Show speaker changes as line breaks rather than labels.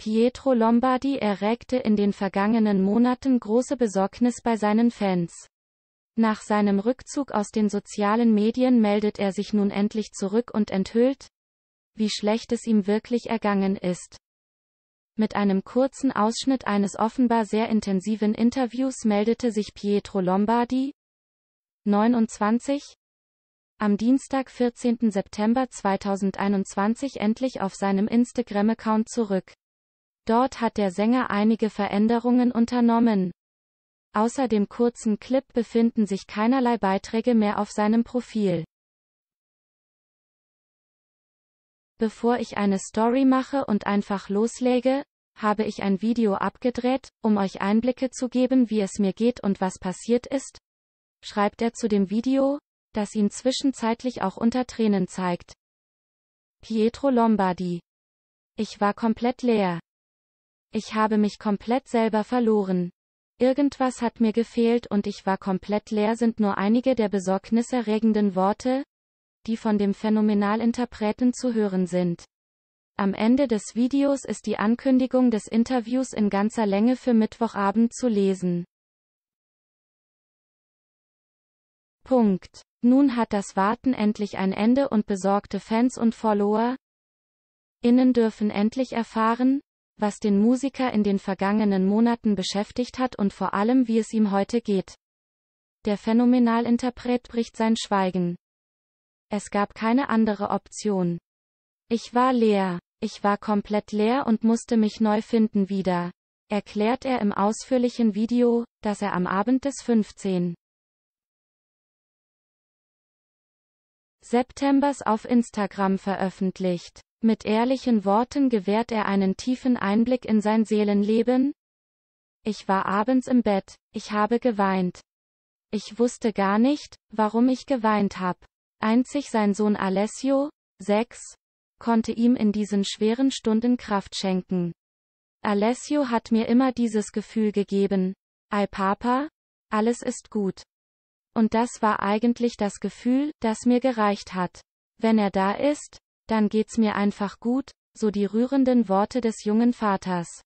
Pietro Lombardi erregte in den vergangenen Monaten große Besorgnis bei seinen Fans. Nach seinem Rückzug aus den sozialen Medien meldet er sich nun endlich zurück und enthüllt, wie schlecht es ihm wirklich ergangen ist. Mit einem kurzen Ausschnitt eines offenbar sehr intensiven Interviews meldete sich Pietro Lombardi, 29, am Dienstag 14. September 2021 endlich auf seinem Instagram-Account zurück. Dort hat der Sänger einige Veränderungen unternommen. Außer dem kurzen Clip befinden sich keinerlei Beiträge mehr auf seinem Profil. Bevor ich eine Story mache und einfach loslege, habe ich ein Video abgedreht, um euch Einblicke zu geben, wie es mir geht und was passiert ist, schreibt er zu dem Video, das ihn zwischenzeitlich auch unter Tränen zeigt. Pietro Lombardi. Ich war komplett leer. Ich habe mich komplett selber verloren. Irgendwas hat mir gefehlt und ich war komplett leer sind nur einige der besorgniserregenden Worte, die von dem Phänomenalinterpreten zu hören sind. Am Ende des Videos ist die Ankündigung des Interviews in ganzer Länge für Mittwochabend zu lesen. Punkt. Nun hat das Warten endlich ein Ende und besorgte Fans und Follower innen dürfen endlich erfahren, was den Musiker in den vergangenen Monaten beschäftigt hat und vor allem wie es ihm heute geht. Der Phänomenalinterpret bricht sein Schweigen. Es gab keine andere Option. Ich war leer. Ich war komplett leer und musste mich neu finden wieder, erklärt er im ausführlichen Video, das er am Abend des 15. Septembers auf Instagram veröffentlicht. Mit ehrlichen Worten gewährt er einen tiefen Einblick in sein Seelenleben. Ich war abends im Bett, ich habe geweint. Ich wusste gar nicht, warum ich geweint habe. Einzig sein Sohn Alessio, 6, konnte ihm in diesen schweren Stunden Kraft schenken. Alessio hat mir immer dieses Gefühl gegeben. Ei Papa, alles ist gut. Und das war eigentlich das Gefühl, das mir gereicht hat. Wenn er da ist, dann geht's mir einfach gut, so die rührenden Worte des jungen Vaters.